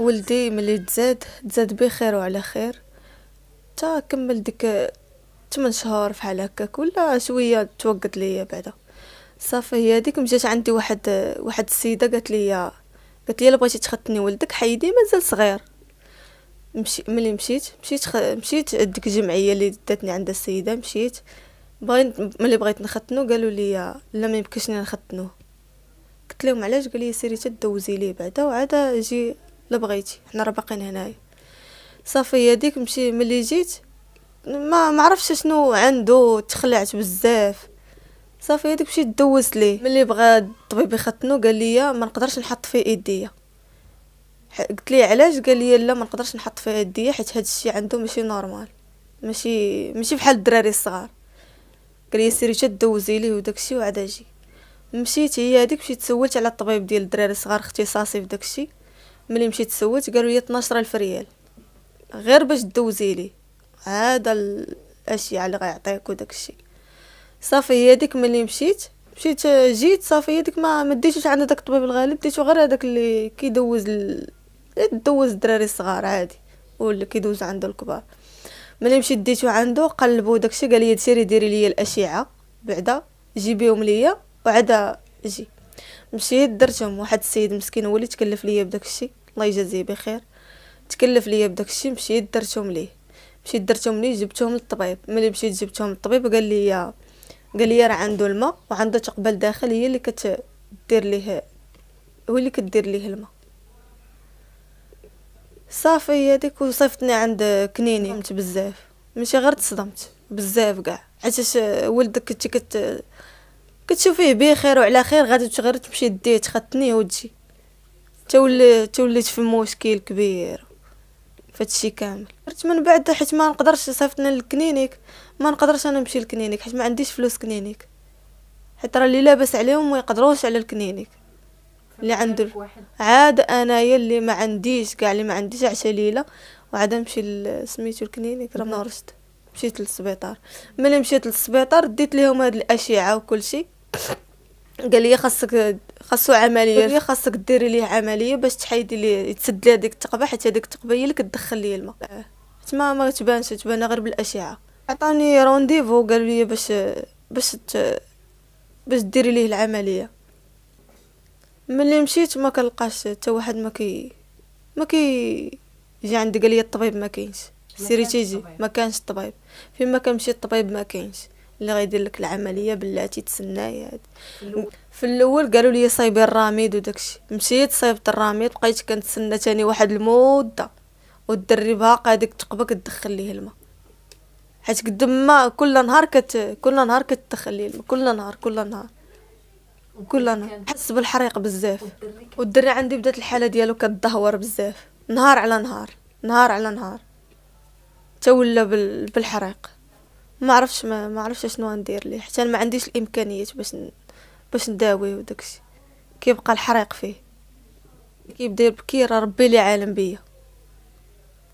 ولدي ملي تزاد تزاد بخير وعلى خير تا كمل ديك 8 شهور فحال هكاك ولا شويه توقد ليا بعدا صافي هي هذيك مشات عندي واحد واحد السيده قالت لي قالت لي الا بغيتي تخطني ولدك حيديه مازال صغير مشي ملي مشيت مشيت خ... مشيت ديك الجمعيه اللي داتني عند السيده مشيت بغيت ملي بغيت نختنو قالوا لي لا ما يمكنش نختنوه قلت لهم علاش قال لي سيري تدوزي ليه بعدا وعاد جي لا بغيتي حنا راه باقيين هنايا صافي هذيك مشي ملي جيت ما معرفتش شنو عنده تخلعت بزاف صافي هذيك مشيت دوزت ليه ملي بغى الطبيب يختنو قال لي ما نقدرش نحط فيه ايديا قلت لي علاش قال لي لا ما نقدرش نحط فيه ايديا حيت هذا الشيء عنده ماشي نورمال ماشي ماشي بحال الدراري الصغار قال لي سيري دوزي ليه وداكشي وعاد اجي مشيت هي هذيك مشيت سولت على الطبيب ديال الدراري الصغار اختصاصي في داكشي ملي مشيت سوت قالوا لي 12000 ريال غير باش دوزي لي هذا الاشياء اللي غيعطيك وداك الشيء صافي هي ديك ملي مشيت مشيت جيت صافي هي ديك ما مديتش ديتوش عند داك الطبيب الغالب ديتو غير هذاك اللي كيدوز ال... دوز الدراري الصغار عادي واللي كيدوز عند الكبار ملي مشيت ديتو عنده قلبو داكشي قال لي سيري ديري ليا الاشعه بعدا جيبيهم ليا وعدا جي مشيت درتهم واحد السيد مسكين هو اللي تكلف ليا بداكشي الله يجازيه بخير تكلف ليا بداك الشيء مشيت درتهم ليه مشيت درتهم ليه جبتهم للطبيب ملي مشيت جبتهم للطبيب قال لي قال لي راه عنده الماء وعنده تقبل داخل هي اللي كتدير ليه هو اللي كدير ليه الماء صافي هذيك وصيفطني عند كنيني مت بزاف ماشي غير تصدمت بزاف كاع حيت ولدك كنتي كت كتشوفيه بخير وعلى خير غادي غير تمشي ديه تخطنيه وتجي تا وليت في مشكل كبير فهادشي كامل درت من بعد حيت ما نقدرش صيفطنا للكلينيك ما نقدرش انا نمشي للكلينيك حيت ما عنديش فلوس كلينيك حيت راه اللي لاباس عليهم ما يقدروش على الكلينيك اللي عنده عاد انايا اللي ما عنديش كاع اللي ما عنديش عشا ليله وعاد نمشي لسميتو الكلينيك راه نورست مشيت للسبيطار ملي مشيت للسبيطار ديت ليهم هاد الاشعه وكلشي قال لي خاصك خاصو عمليه قال لي خاصك ديري ليه عمليه باش تحيدي ليه تسد ليه هذيك الثقبه حيت هذيك الثقبه هي اللي كتدخل لي الماء حيت ما تبانش تبان غير بالاشعه عطاني رونديفو قالوا لي باش باش ت... باش ديري ليه العمليه ملي مشيت ما كنلقاش حتى واحد ما كي ما كي يجي عندي قال لي الطبيب ما كاينش سيري تيجي ما كانش الطبيب فين ما كنمشي الطبيب ما كاينش اللي غيدير لك العمليه بلاتي تسناي هاد في الاول قالوا لي صايبي الرميد وداكشي مشيت صايبت الرميد بقيت كنتسنى تاني واحد المده والدري بهاق هذيك التقبه كتدخل ليه الماء حيت قد ما كل نهار كت كل نهار كتدخل ليه الماء كل نهار كل نهار كل نهار حس بالحريق بزاف والدري عندي بدات الحاله ديالو كتدهور بزاف نهار على نهار نهار على نهار تولى بالحريق ما عرفش ما, ما عرفش شنو ندير ليه حتى ما عنديش الامكانيات باش ن... باش نداويه وداكشي كيبقى الحريق فيه كيبدا يبكي راه ربي اللي عالم بيا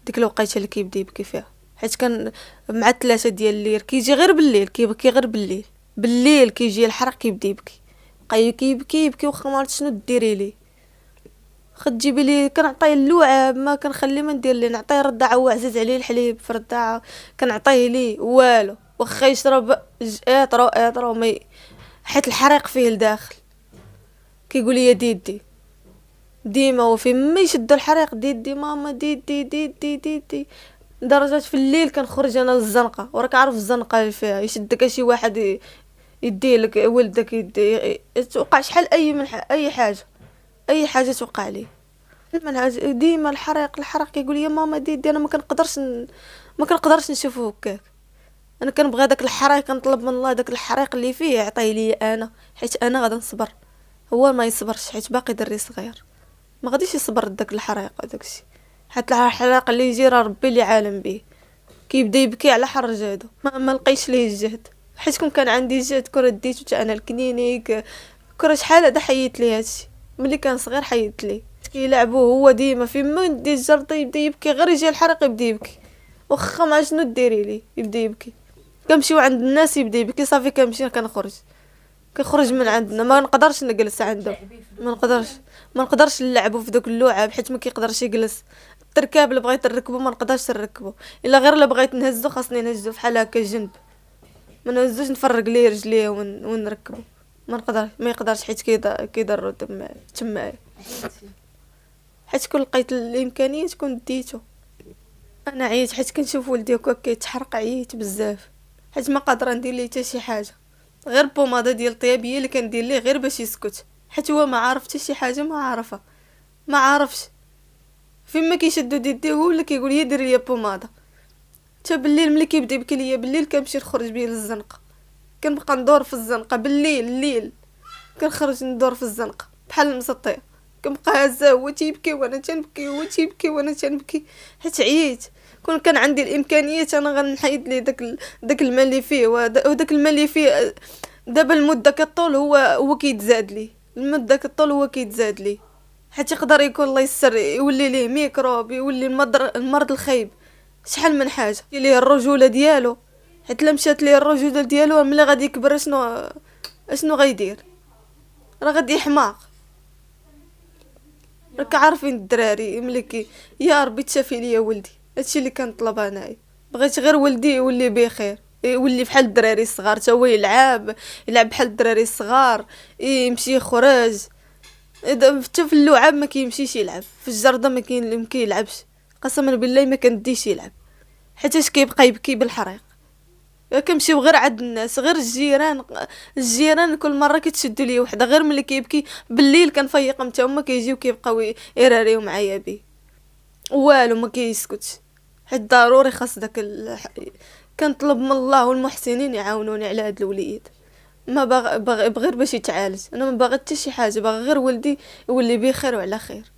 ديك الوقيته اللي كيبدا يبكي فيها حيت كان مع الثلاثه ديال الليل كيجي غير بالليل كيبكي غير بالليل بالليل كيجي الحرق كيبدا يبكي بقى كيبكي يبكي واخا ما عرفت شنو ديري ليه تجيبي لي كنعطيه اللعاب ما كنخلي ما ندير ليه نعطيه رضاعه هو عزيز عليه الحليب في رضاعه كنعطيه ليه والو واخا يشرب اطرو اطرو مي حيت الحريق فيه لداخل كيقول لي ديدي ديما هو في ما يشد الحريق ديدي ماما ديدي ديدي ديدي درجة في الليل كنخرج انا للزنقه وراك عارف الزنقه اللي فيها يشدك شي واحد يدي لك ولدك يدي توقع شحال اي من ح... اي حاجه اي حاجه توقع ليه ديما ديما الحريق الحريق كيقول لي ماما ديدي انا ما كنقدرش ن... ما كنقدرش نشوفه هكاك انا كنبغى داك الحريق كنطلب من الله داك الحريق اللي فيه يعطيه لي انا حيت انا غادا نصبر هو ما يصبرش حيت باقي دري صغير ما غاديش يصبر داك الحريق داكشي حيت الحريق اللي يجي راه ربي اللي عالم به كيبدا يبكي على حر جهده ما, ما لقيش ليه الجهد حيت كون كان عندي الجهد كون ديتو انا الكنينيك كره شحال هذا حيت لي هادشي ملي كان صغير حيت ليه كيلعبوه هو ديما في ما يدي الجرطة يبدا يبكي غير يجي الحرق يبدا يبكي واخا ما شنو ديري لي يبدا يبكي كنمشيو عند الناس يبدا يبكي صافي كنمشي كنخرج كنخرج من عندنا ما نقدرش نجلس عنده ما نقدرش ما نقدرش نلعبو في دوك اللعب حيت ما كيقدرش يجلس التركاب اللي بغيت نركبو ما نقدرش نركبو الا غير اللي بغيت نهزو خاصني نهزو بحال هكا جنب ما نهزوش نفرق ليه رجليه ونركبو ما نقدر ما يقدرش حيت كيضرو تما تما حيت كون لقيت الامكانيه تكون ديته انا عييت حيت كنشوف ولدي هكا كيتحرق عييت بزاف حيت ما قادره ندير ليه حتى شي حاجه غير بوماده ديال الطياب هي اللي كندير ليه غير باش يسكت حيت هو ما عارف حتى شي حاجه ما عارفها ما عارفش فين ما كيشدو ديدي هو اللي كيقول لي دير ليا بوماده حتى بالليل ملي كيبدا يبكي ليا بالليل كنمشي نخرج بيه للزنقه كنبقى ندور في الزنقه بالليل الليل كنخرج ندور في الزنقه بحال المسطيه كنبقى هزاه هو تيبكي وانا تنبكي هو تيبكي وانا تنبكي حيت عييت كون كان عندي الامكانيات انا غنحيد ليه داك داك المال اللي فيه وداك المال اللي فيه دابا المده كطول هو هو كيتزاد لي المده كطول هو كيتزاد لي حيت يقدر يكون الله يسر يولي ليه ميكروب يولي المدر... المرض الخايب شحال من حاجه ليه الرجوله ديالو حيت لا مشات ليه الرجوله ديالو ملي غادي يكبر شنو اشنو غيدير راه غادي حماق راك عارفين الدراري ملي يا ربي تشافي ليا ولدي هادشي اللي كنطلب انايا بغيت غير ولدي يولي بخير يولي بحال الدراري الصغار تا هو يلعب يلعب بحال الدراري الصغار يمشي يخرج اذا في اللعاب ما كيمشيش يلعب في الجرده ما كيلعبش قسما بالله ما كنديش يلعب حيتاش كيبقى يبكي بالحريق كنمشيو غير عند الناس غير الجيران الجيران كل مره كتشدو لي وحده غير ملي كيبكي بالليل كنفيق حتى هما كيجيو كيبقاو يراريو معايا بي والو ما كيسكتش حيت ضروري خاص داك ال... كنطلب من الله والمحسنين يعاونوني على هاد الوليد ما بغ... بغ... غير باش يتعالج انا ما باغي حتى شي حاجه باغي غير ولدي يولي بخير وعلى خير